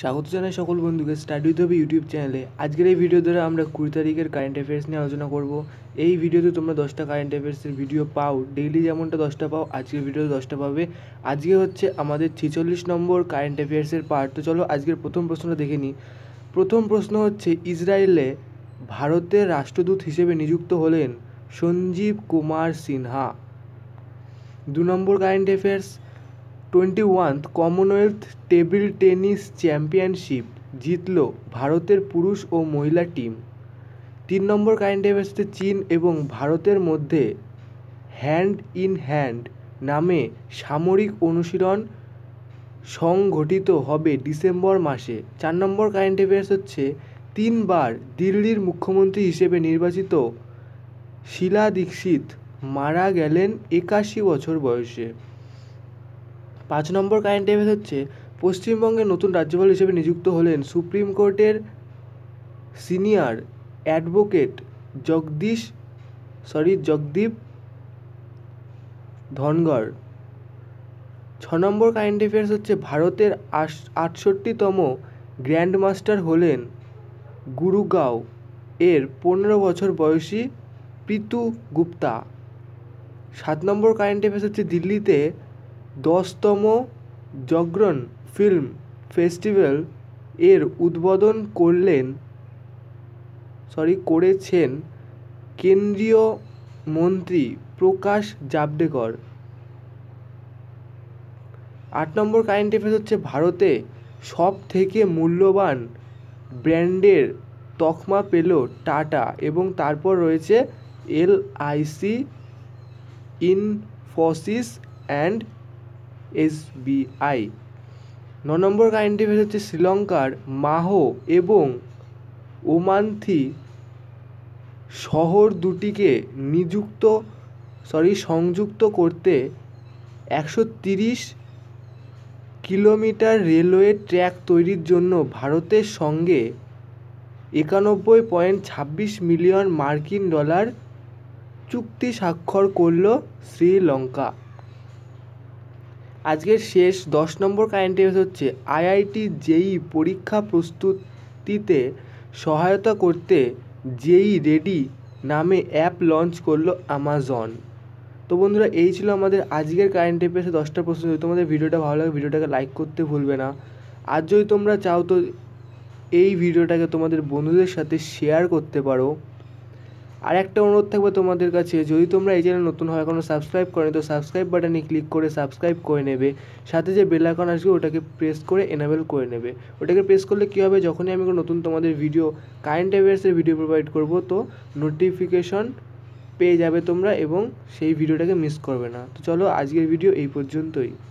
স্বাগত জানাই সকল বন্ধুকে স্টাডি হবে ইউটিউব চ্যানেলে আজকের এই ভিডিও দ্বারা আমরা কুড়ি তারিখের কারেন্ট অ্যাফেয়ার্স নিয়ে আলোচনা করব এই ভিডিওতে তোমরা দশটা কারেন্ট অ্যাফেয়ার্সের ভিডিও পাও ডেইলি যেমনটা দশটা পাও আজকের ভিডিওতে দশটা পাবে আজকে হচ্ছে আমাদের ছেচল্লিশ নম্বর কারেন্ট অ্যাফেয়ার্সের পার্ট তো চলো আজকের প্রথম প্রশ্নটা দেখে নিই প্রথম প্রশ্ন হচ্ছে ইসরায়েলে ভারতের রাষ্ট্রদূত হিসেবে নিযুক্ত হলেন সঞ্জীব কুমার সিনহা দু number current affairs twenty one Commonwealth table tennis championship জিতল ভারতের পুরুষ ও মহিলা টিম তিন নম্বর কাইন্ডে অ্যাফেয়ার্সে চীন এবং ভারতের মধ্যে হ্যান্ড ইন হ্যান্ড নামে সামরিক অনুশীলন সংঘটিত হবে ডিসেম্বর মাসে চার নম্বর কারেন্ট অ্যাফেয়ার্স হচ্ছে তিনবার দিল্লির মুখ্যমন্ত্রী হিসেবে নির্বাচিত শীলা দীক্ষিত মারা গেলেন একাশি বছর বয়সে পাঁচ নম্বর কারেন্ট এভেন্ট হচ্ছে পশ্চিমবঙ্গের নতুন রাজ্যপাল হিসেবে নিযুক্ত হলেন সুপ্রিম কোর্টের senior advocate Jagdish sorry Jagdeep Dhankhar ছ নম্বর কারেন্ট অ্যাফেয়ার্স হচ্ছে ভারতের আটষট্টিতম গ্র্যান্ড মাস্টার হলেন গুরুগাঁও এর পনেরো বছর বয়সী প্রীতু গুপ্তা সাত নম্বর কারেন্ট অ্যাফেয়ার্স হচ্ছে দিল্লিতে দশতম জাগরণ ফিল্ম ফেস্টিভ্যাল এর উদ্বোধন করলেন সরি করেছেন কেন্দ্রীয় মন্ত্রী প্রকাশ জাভড়েকর আট নম্বর কারেন্ট অ্যাফেয়ার্স হচ্ছে ভারতে সব থেকে মূল্যবান ব্র্যান্ডের তকমা পেল টাটা এবং তারপর রয়েছে এলআইসি ইনফোসিস অ্যান্ড এসবিআই ন নম্বর কারেন্ট হচ্ছে শ্রীলঙ্কার মাহো এবং ওমান্থি শহর দুটিকে নিযুক্ত সরি সংযুক্ত করতে একশো তিরিশ কিলোমিটার রেলওয়ে ট্র্যাক তৈরির জন্য ভারতের সঙ্গে একানব্বই পয়েন্ট ছাব্বিশ মিলিয়ন মার্কিন ডলার চুক্তি স্বাক্ষর করল শ্রীলঙ্কা আজকের শেষ দশ নম্বর কারেন্ট হচ্ছে আইআইটি জেই পরীক্ষা প্রস্তুতিতে সহায়তা করতে জেই রেডি নামে অ্যাপ লঞ্চ করলো আমাজন তো বন্ধুরা এই ছিল আমাদের আজকের কারেন্ট অ্যাফেয়ার্সে দশটা প্রশ্ন যদি তোমাদের ভিডিওটা ভালো লাগে ভিডিওটাকে লাইক করতে ভুলবে না আর যদি তোমরা চাও তো এই ভিডিওটাকে তোমাদের বন্ধুদের সাথে শেয়ার করতে পারো আর একটা অনুরোধ থাকবে তোমাদের কাছে যদি তোমরা এই চ্যানেল নতুন হয় এখনও সাবস্ক্রাইব করেন তো সাবস্ক্রাইব বাটনে ক্লিক করে সাবস্ক্রাইব করে নেবে সাথে যে বেল আইকন আসবে ওটাকে প্রেস করে এনাবেল করে নেবে ওটাকে প্রেস করলে কী হবে যখনই আমি নতুন তোমাদের ভিডিও কারেন্ট অ্যাফেয়ার্সের ভিডিও প্রোভাইড করব তো নোটিফিকেশন পেয়ে যাবে তোমরা এবং সেই ভিডিওটাকে মিস করবে না তো চলো আজকের ভিডিও এই পর্যন্তই